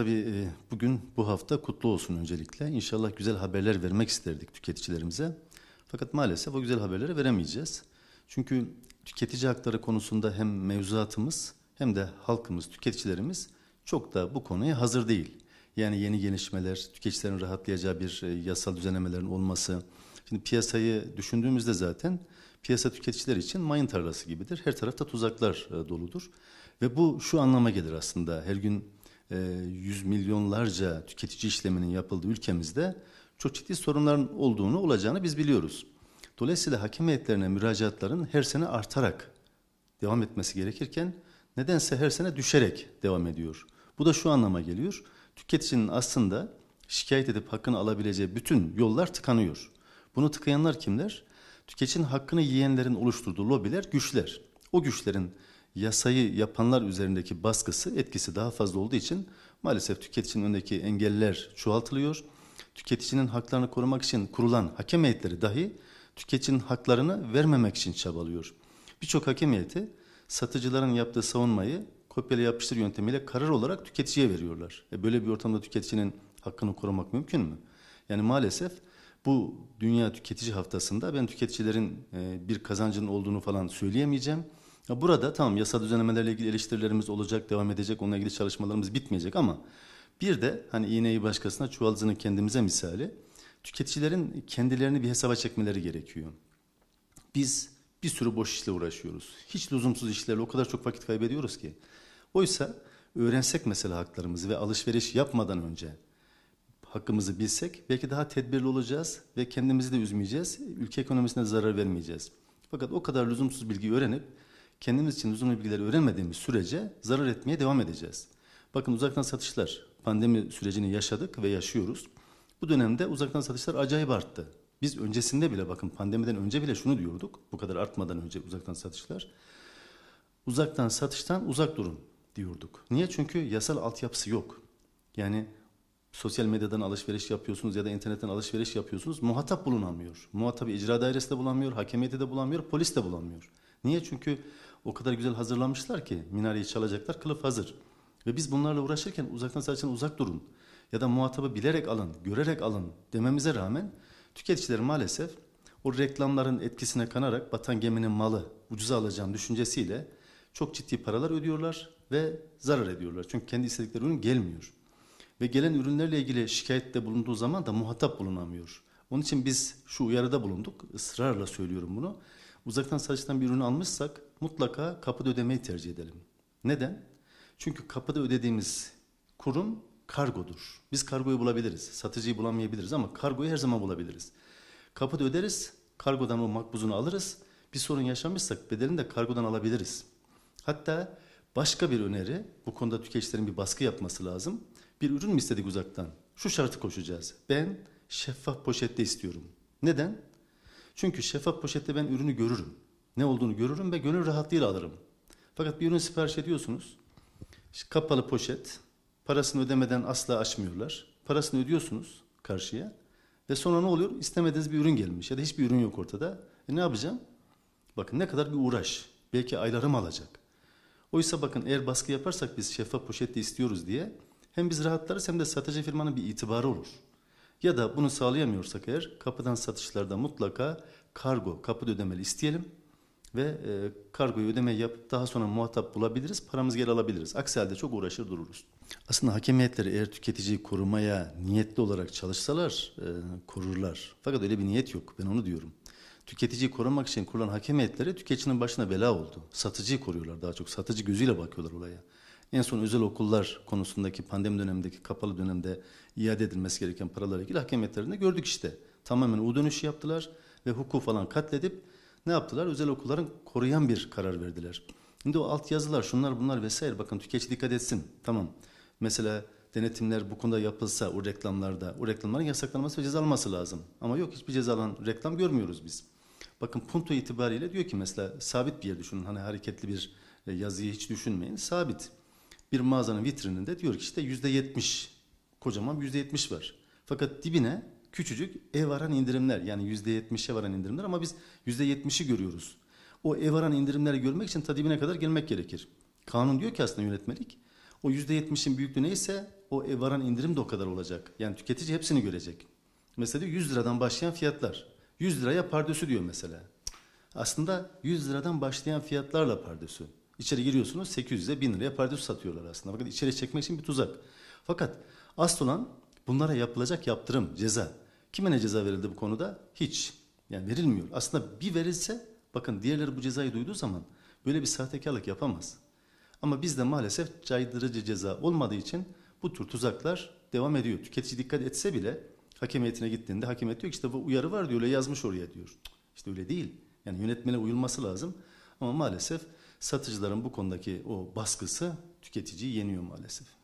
Tabii e, bugün bu hafta kutlu olsun öncelikle. İnşallah güzel haberler vermek isterdik tüketicilerimize. Fakat maalesef o güzel haberleri veremeyeceğiz. Çünkü tüketici hakları konusunda hem mevzuatımız hem de halkımız, tüketicilerimiz çok da bu konuya hazır değil. Yani yeni gelişmeler, tüketicilerin rahatlayacağı bir e, yasal düzenlemelerin olması. Şimdi piyasayı düşündüğümüzde zaten piyasa tüketiciler için mayın tarlası gibidir. Her tarafta tuzaklar e, doludur. Ve bu şu anlama gelir aslında. Her gün e, yüz milyonlarca tüketici işleminin yapıldığı ülkemizde çok ciddi sorunların olduğunu olacağını biz biliyoruz. Dolayısıyla hakem heyetlerine müracaatların her sene artarak devam etmesi gerekirken nedense her sene düşerek devam ediyor. Bu da şu anlama geliyor. Tüketicinin aslında şikayet edip hakkını alabileceği bütün yollar tıkanıyor. Bunu tıkayanlar kimler? Tüketicinin hakkını yiyenlerin oluşturduğu lobiler, güçler. O güçlerin yasayı yapanlar üzerindeki baskısı, etkisi daha fazla olduğu için maalesef tüketicinin önündeki engeller çoğaltılıyor. Tüketicinin haklarını korumak için kurulan hakem heyetleri dahi tüketicinin haklarını vermemek için çabalıyor. Birçok hakem heyeti satıcıların yaptığı savunmayı kopyala yapıştır yöntemiyle karar olarak tüketiciye veriyorlar. E böyle bir ortamda tüketicinin hakkını korumak mümkün mü? Yani maalesef bu Dünya Tüketici Haftası'nda ben tüketicilerin e, bir kazancının olduğunu falan söyleyemeyeceğim. Ya burada tamam yasa düzenlemelerle ilgili eleştirilerimiz olacak, devam edecek, onunla ilgili çalışmalarımız bitmeyecek ama bir de hani iğneyi başkasına, çuvalcını kendimize misali tüketicilerin kendilerini bir hesaba çekmeleri gerekiyor. Biz bir sürü boş işle uğraşıyoruz. Hiç lüzumsuz işlerle o kadar çok vakit kaybediyoruz ki. Oysa öğrensek mesela haklarımızı ve alışveriş yapmadan önce hakkımızı bilsek belki daha tedbirli olacağız ve kendimizi de üzmeyeceğiz. Ülke ekonomisine zarar vermeyeceğiz. Fakat o kadar lüzumsuz bilgi öğrenip kendimiz için uzun bilgileri öğrenmediğimiz sürece zarar etmeye devam edeceğiz. Bakın uzaktan satışlar, pandemi sürecini yaşadık ve yaşıyoruz. Bu dönemde uzaktan satışlar acayip arttı. Biz öncesinde bile bakın pandemiden önce bile şunu diyorduk. Bu kadar artmadan önce uzaktan satışlar. Uzaktan satıştan uzak durun diyorduk. Niye? Çünkü yasal altyapısı yok. Yani sosyal medyadan alışveriş yapıyorsunuz ya da internetten alışveriş yapıyorsunuz. Muhatap bulunamıyor. Muhatabı icra dairesi de bulamıyor, hakemiyeti de bulamıyor, polis de bulamıyor. Niye? Çünkü o kadar güzel hazırlanmışlar ki minareyi çalacaklar, kılıf hazır. Ve biz bunlarla uğraşırken uzaktan sadece uzak durun ya da muhatabı bilerek alın, görerek alın dememize rağmen tüketiciler maalesef o reklamların etkisine kanarak batan geminin malı ucuza alacağım düşüncesiyle çok ciddi paralar ödüyorlar ve zarar ediyorlar. Çünkü kendi istedikleri ürün gelmiyor. Ve gelen ürünlerle ilgili şikayette bulunduğu zaman da muhatap bulunamıyor. Onun için biz şu uyarıda bulunduk. Israrla söylüyorum bunu uzaktan satıştan bir ürün almışsak mutlaka kapıda ödemeyi tercih edelim. Neden? Çünkü kapıda ödediğimiz kurum kargodur. Biz kargoyu bulabiliriz. Satıcıyı bulamayabiliriz ama kargoyu her zaman bulabiliriz. Kapıda öderiz, kargodan o makbuzunu alırız. Bir sorun yaşamışsak bedelini de kargodan alabiliriz. Hatta başka bir öneri, bu konuda tüketicilerin bir baskı yapması lazım. Bir ürün mü istedik uzaktan? Şu şartı koşacağız. Ben şeffaf poşette istiyorum. Neden? Çünkü şeffaf poşette ben ürünü görürüm. Ne olduğunu görürüm ve gönül rahatlığıyla alırım. Fakat bir ürün sipariş ediyorsunuz. Kapalı poşet. Parasını ödemeden asla açmıyorlar. Parasını ödüyorsunuz karşıya. Ve sonra ne oluyor? İstemediğiniz bir ürün gelmiş ya da hiçbir ürün yok ortada. E ne yapacağım? Bakın ne kadar bir uğraş. Belki aylarım alacak. Oysa bakın eğer baskı yaparsak biz şeffaf poşette istiyoruz diye hem biz rahatlarız hem de satıcı firmanın bir itibarı olur. Ya da bunu sağlayamıyorsak eğer kapıdan satışlarda mutlaka kargo, kapı ödemeli isteyelim ve e, kargoyu ödeme yapıp daha sonra muhatap bulabiliriz, paramız geri alabiliriz. Aksi halde çok uğraşır dururuz. Aslında hakemiyetleri eğer tüketiciyi korumaya niyetli olarak çalışsalar e, korurlar. Fakat öyle bir niyet yok, ben onu diyorum. Tüketiciyi korumak için kurulan hakemiyetleri tüketicinin başına bela oldu. Satıcıyı koruyorlar daha çok, satıcı gözüyle bakıyorlar olaya. En son özel okullar konusundaki pandemi dönemindeki kapalı dönemde iade edilmesi gereken paralarla ilgili hakemiyetlerinde gördük işte. Tamamen u dönüşü yaptılar ve hukuk falan katledip ne yaptılar? Özel okulların koruyan bir karar verdiler. Şimdi o alt yazılar şunlar bunlar vesaire bakın tüketici dikkat etsin. Tamam. Mesela denetimler bu konuda yapılsa o reklamlarda o reklamların yasaklanması ve cezalanması lazım. Ama yok hiçbir cezalan reklam görmüyoruz biz. Bakın punto itibariyle diyor ki mesela sabit bir yer düşünün. Hani hareketli bir e, yazıyı hiç düşünmeyin. Sabit bir mağazanın vitrininde diyor ki işte yüzde yetmiş kocaman yüzde yetmiş var. Fakat dibine küçücük ev varan indirimler yani yüzde yetmişe varan indirimler ama biz yüzde yetmişi görüyoruz. O ev varan indirimleri görmek için ta dibine kadar gelmek gerekir. Kanun diyor ki aslında yönetmelik o yüzde yetmişin büyüklüğü neyse o ev varan indirim de o kadar olacak. Yani tüketici hepsini görecek. Mesela 100 liradan başlayan fiyatlar. 100 liraya pardösü diyor mesela. Aslında 100 liradan başlayan fiyatlarla pardösü. İçeri giriyorsunuz 800'e 1000 liraya pardösü satıyorlar aslında. Fakat içeri çekmek için bir tuzak. Fakat asıl olan bunlara yapılacak yaptırım, ceza. Kime ne ceza verildi bu konuda? Hiç. Yani verilmiyor. Aslında bir verilse bakın diğerleri bu cezayı duyduğu zaman böyle bir sahtekarlık yapamaz. Ama bizde maalesef caydırıcı ceza olmadığı için bu tür tuzaklar devam ediyor. Tüketici dikkat etse bile hakem gittiğinde hakem heyet diyor ki işte bu uyarı var diyor öyle yazmış oraya diyor. İşte öyle değil. Yani yönetmene uyulması lazım. Ama maalesef satıcıların bu konudaki o baskısı tüketiciyi yeniyor maalesef.